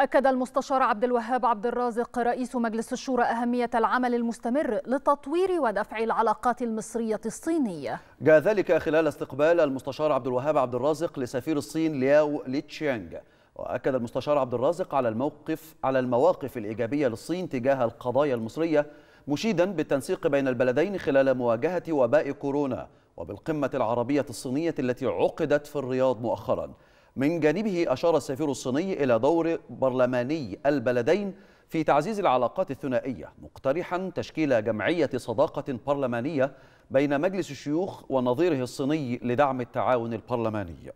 أكد المستشار عبد الوهاب عبد الرازق رئيس مجلس الشورى أهمية العمل المستمر لتطوير ودفع العلاقات المصرية الصينية. جاء ذلك خلال استقبال المستشار عبد الوهاب عبد الرازق لسفير الصين لياو ليتشيانغ وأكد المستشار عبد الرازق على الموقف على المواقف الإيجابية للصين تجاه القضايا المصرية مشيدا بالتنسيق بين البلدين خلال مواجهة وباء كورونا وبالقمة العربية الصينية التي عقدت في الرياض مؤخرا. من جانبه أشار السفير الصيني إلى دور برلماني البلدين في تعزيز العلاقات الثنائية مقترحا تشكيل جمعية صداقة برلمانية بين مجلس الشيوخ ونظيره الصيني لدعم التعاون البرلماني